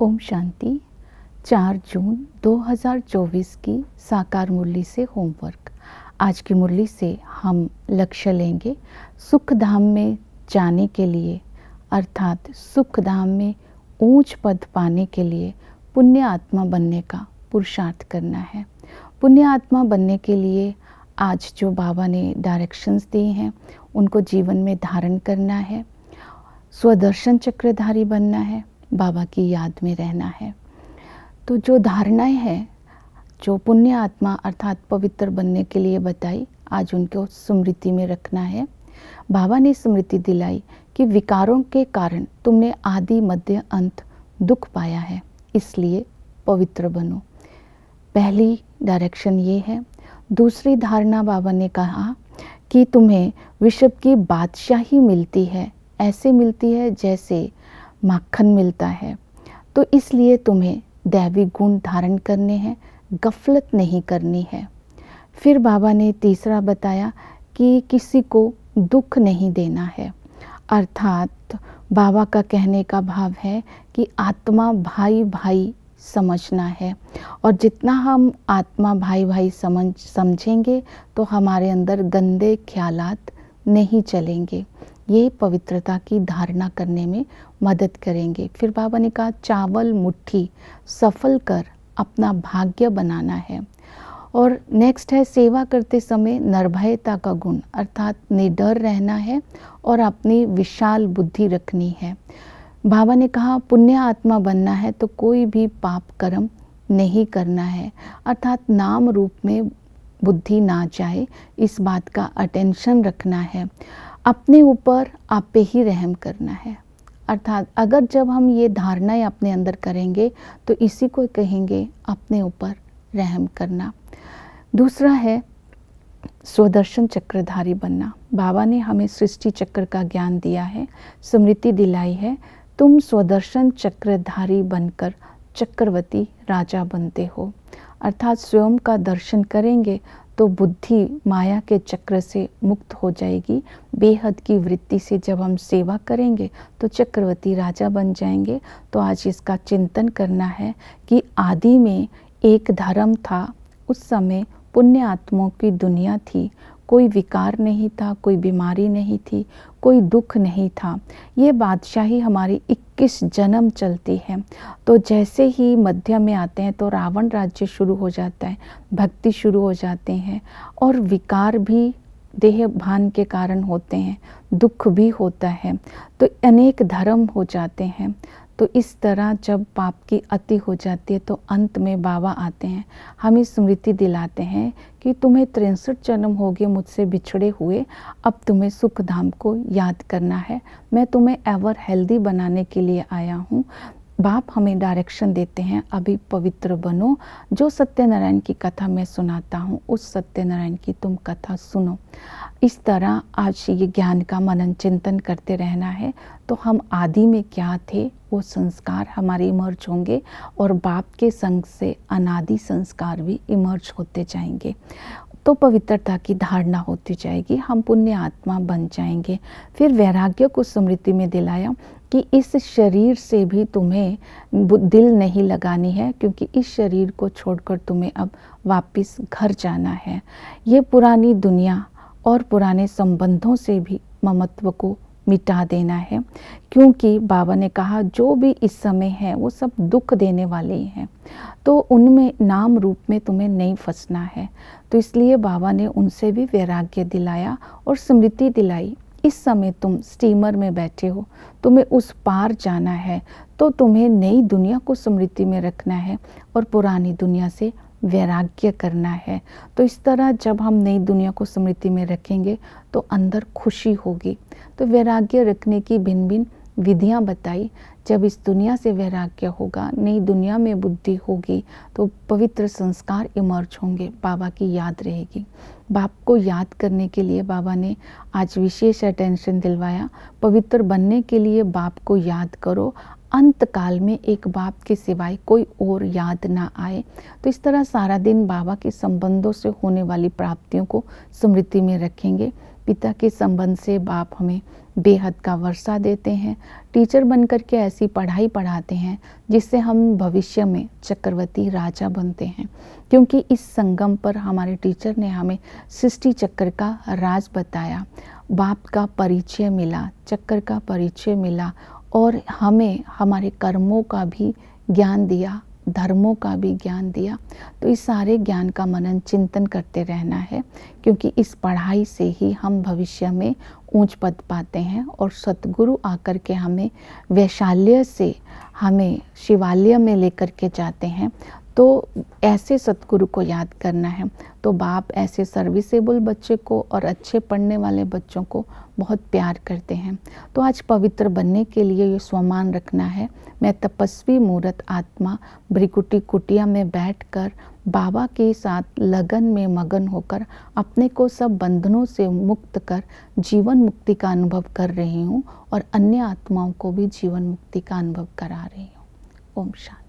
ओम शांति चार जून 2024 की साकार मुरली से होमवर्क आज की मुरली से हम लक्ष्य लेंगे सुख धाम में जाने के लिए अर्थात सुख धाम में ऊंच पद पाने के लिए पुण्य आत्मा बनने का पुरुषार्थ करना है पुण्य आत्मा बनने के लिए आज जो बाबा ने डायरेक्शंस दी हैं उनको जीवन में धारण करना है स्वदर्शन चक्रधारी बनना है बाबा की याद में रहना है तो जो धारणाएं हैं जो पुण्य आत्मा अर्थात पवित्र बनने के लिए बताई आज उनको स्मृति में रखना है बाबा ने स्मृति दिलाई कि विकारों के कारण तुमने आदि मध्य अंत दुख पाया है इसलिए पवित्र बनो पहली डायरेक्शन ये है दूसरी धारणा बाबा ने कहा कि तुम्हें विश्व की बादशाही मिलती है ऐसे मिलती है जैसे माखन मिलता है तो इसलिए तुम्हें दैवी गुण धारण करने हैं गफलत नहीं करनी है फिर बाबा ने तीसरा बताया कि किसी को दुख नहीं देना है अर्थात बाबा का कहने का भाव है कि आत्मा भाई भाई समझना है और जितना हम आत्मा भाई भाई समझ समझेंगे तो हमारे अंदर गंदे ख्यालात नहीं चलेंगे ये पवित्रता की धारणा करने में मदद करेंगे फिर बाबा ने कहा चावल मुट्ठी सफल कर अपना भाग्य बनाना है और नेक्स्ट है सेवा करते समय निर्भयता का गुण अर्थात निडर रहना है और अपनी विशाल बुद्धि रखनी है बाबा ने कहा पुण्य आत्मा बनना है तो कोई भी पाप कर्म नहीं करना है अर्थात नाम रूप में बुद्धि ना जाए इस बात का अटेंशन रखना है अपने ऊपर आप पे ही रहम करना है अर्थात अगर जब हम ये धारणाएं अपने अंदर करेंगे तो इसी को कहेंगे अपने ऊपर रहम करना दूसरा है स्वदर्शन चक्रधारी बनना बाबा ने हमें सृष्टि चक्र का ज्ञान दिया है स्मृति दिलाई है तुम स्वदर्शन चक्रधारी बनकर चक्रवर्ती राजा बनते हो अर्थात स्वयं का दर्शन करेंगे तो बुद्धि माया के चक्र से मुक्त हो जाएगी बेहद की वृत्ति से जब हम सेवा करेंगे तो चक्रवर्ती राजा बन जाएंगे तो आज इसका चिंतन करना है कि आदि में एक धर्म था उस समय पुण्य आत्माओं की दुनिया थी कोई विकार नहीं था कोई बीमारी नहीं थी कोई दुख नहीं था ये बादशाही हमारी किस जन्म चलती है तो जैसे ही मध्य में आते हैं तो रावण राज्य शुरू हो जाता है भक्ति शुरू हो जाते हैं और विकार भी देह भान के कारण होते हैं दुख भी होता है तो अनेक धर्म हो जाते हैं तो इस तरह जब पाप की अति हो जाती है तो अंत में बाबा आते हैं हमें स्मृति दिलाते हैं कि तुम्हें तिरसठ जन्म हो गए मुझसे बिछड़े हुए अब तुम्हें सुख धाम को याद करना है मैं तुम्हें एवर हेल्दी बनाने के लिए आया हूँ बाप हमें डायरेक्शन देते हैं अभी पवित्र बनो जो सत्यनारायण की कथा मैं सुनाता हूँ उस सत्यनारायण की तुम कथा सुनो इस तरह आज ये ज्ञान का मनन चिंतन करते रहना है तो हम आदि में क्या थे वो संस्कार हमारे इमर्ज होंगे और बाप के संग से अनादि संस्कार भी इमर्ज होते जाएंगे तो पवित्रता की धारणा होती जाएगी हम पुण्य आत्मा बन जाएंगे फिर वैराग्य को स्मृति में दिलाया कि इस शरीर से भी तुम्हें दिल नहीं लगानी है क्योंकि इस शरीर को छोड़कर तुम्हें अब वापस घर जाना है ये पुरानी दुनिया और पुराने संबंधों से भी ममत्व को मिटा देना है क्योंकि बाबा ने कहा जो भी इस समय है वो सब दुख देने वाले ही हैं तो उनमें नाम रूप में तुम्हें नहीं फंसना है तो इसलिए बाबा ने उनसे भी वैराग्य दिलाया और स्मृति दिलाई इस समय तुम स्टीमर में बैठे हो तुम्हें उस पार जाना है तो तुम्हें नई दुनिया को स्मृति में रखना है और पुरानी दुनिया से वैराग्य करना है तो इस तरह जब हम नई दुनिया को स्मृति में रखेंगे तो अंदर खुशी होगी तो वैराग्य रखने की भिन्न भिन्न विधियाँ बताई जब इस दुनिया से वैराग्य होगा नई दुनिया में बुद्धि होगी तो पवित्र संस्कार इमर्ज होंगे बाबा की याद रहेगी बाप को याद करने के लिए बाबा ने आज विशेष अटेंशन दिलवाया पवित्र बनने के लिए बाप को याद करो अंत काल में एक बाप के सिवाय कोई और याद ना आए तो इस तरह सारा दिन बाबा के संबंधों से होने वाली प्राप्तियों को स्मृति में रखेंगे पिता के संबंध से बाप हमें बेहद का वर्षा देते हैं टीचर बनकर के ऐसी पढ़ाई पढ़ाते हैं जिससे हम भविष्य में चक्रवर्ती राजा बनते हैं क्योंकि इस संगम पर हमारे टीचर ने हमें सृष्टि चक्र का राज बताया बाप का परिचय मिला चक्र का परिचय मिला और हमें हमारे कर्मों का भी ज्ञान दिया धर्मों का भी ज्ञान दिया तो इस सारे ज्ञान का मनन चिंतन करते रहना है क्योंकि इस पढ़ाई से ही हम भविष्य में ऊंच पद पाते हैं और सतगुरु आकर के हमें वैशाल्य से हमें शिवालय में लेकर के जाते हैं तो ऐसे सतगुरु को याद करना है तो बाप ऐसे सर्विसेबल बच्चे को और अच्छे पढ़ने वाले बच्चों को बहुत प्यार करते हैं तो आज पवित्र बनने के लिए ये स्वमान रखना है मैं तपस्वी मूर्त आत्मा भ्रिकुटी कुटिया में बैठकर बाबा के साथ लगन में मगन होकर अपने को सब बंधनों से मुक्त कर जीवन मुक्ति का अनुभव कर रही हूँ और अन्य आत्माओं को भी जीवन मुक्ति का अनुभव करा रही हूँ ओम शांति